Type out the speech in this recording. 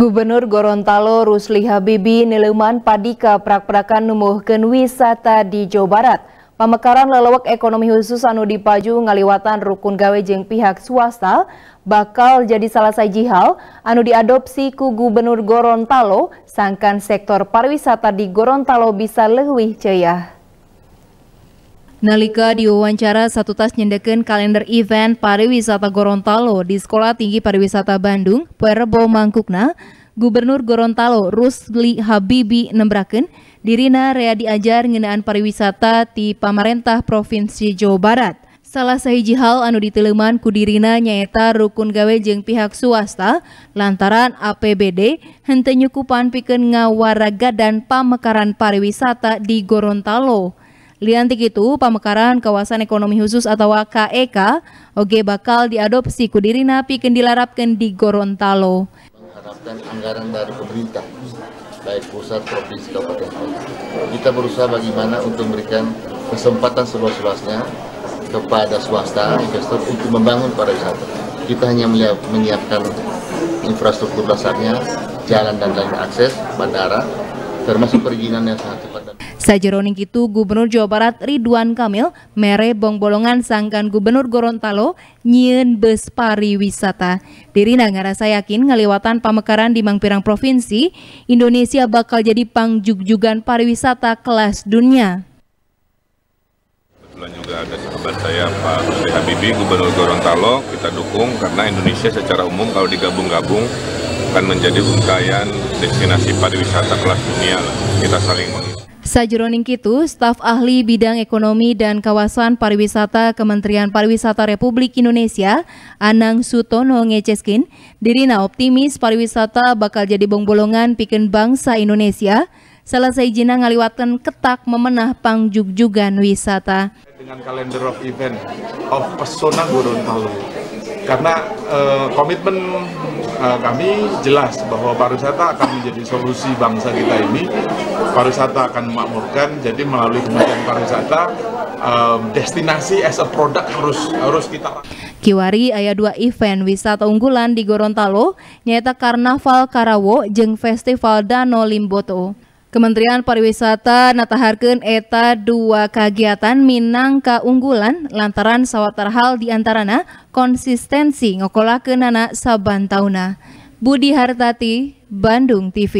Gubernur Gorontalo Rusli Habibi Nileman padika prak-prakan numuhkeun wisata di Jawa Barat. Pemekaran lelewak ekonomi khusus anu dipaju ngaliwatan rukun gawe jeng pihak swasta bakal jadi salah saji hal anu diadopsi ku Gubernur Gorontalo sangkan sektor pariwisata di Gorontalo bisa lewih ceyah. Nalika diwawancara satu tas nyendekin kalender event pariwisata Gorontalo di Sekolah Tinggi Pariwisata Bandung, Perbo Mangkukna, Gubernur Gorontalo Rusli Habibi nembraken dirina rea diajar ngenaan pariwisata di pamarentah Provinsi Jawa Barat. Salah sahiji hal anu diteleman kudirina nyaeta rukun gawe jeng pihak swasta lantaran APBD hente nyukupan ngawaraga dan pamekaran pariwisata di Gorontalo. Liantik itu, pemekaran kawasan ekonomi khusus atau KEK, e oke, bakal diadopsi kudiri napi kendilarapkan di Gorontalo. Mengharapkan anggaran dari pemerintah, baik pusat, provinsi, kabupaten, Kita berusaha bagaimana untuk memberikan kesempatan seluas-luasnya kepada swasta, investor untuk membangun pariwisata. Kita hanya menyiapkan infrastruktur dasarnya, jalan dan lain akses, bandara, termasuk perizinan yang sangat cepat. Sajeroning itu Gubernur Jawa Barat Ridwan Kamil mere bongbolongan bolongan sangkan Gubernur Gorontalo nyieun bes pariwisata. Diri ngarasa yakin ngeliwatan pamekaran di Mangpirang Provinsi, Indonesia bakal jadi pangjugjugan pariwisata kelas dunia. Kebetulan juga ada sahabat saya Pak B. Habibie, Gubernur Gorontalo, kita dukung karena Indonesia secara umum kalau digabung-gabung akan menjadi rangkaian destinasi pariwisata kelas dunia. Kita saling Sajroning Kitu, staf ahli bidang ekonomi dan kawasan pariwisata Kementerian Pariwisata Republik Indonesia, Anang Sutono Ngeceskin, dirina optimis pariwisata bakal jadi bongbolongan piken bangsa Indonesia, selesai jina ngaliwatan ketak memenah pangjugjugan wisata. Dengan kalender of event of pesona Gorontalo, karena eh, komitmen uh, kami jelas bahwa pariwisata akan menjadi solusi bangsa kita ini. Pariwisata akan memakmurkan, jadi melalui kemudian pariwisata um, destinasi as a product harus harus kita. Kiwari ayah dua event wisata unggulan di Gorontalo, nyata Karnaval Karawo jeng Festival Dano Limboto. Kementerian Pariwisata nataharken eta dua kegiatan Minang keunggulan lantaran terhal diantarana konsistensi ngokolakeun anak saban tauna. Budi Hartati, Bandung TV.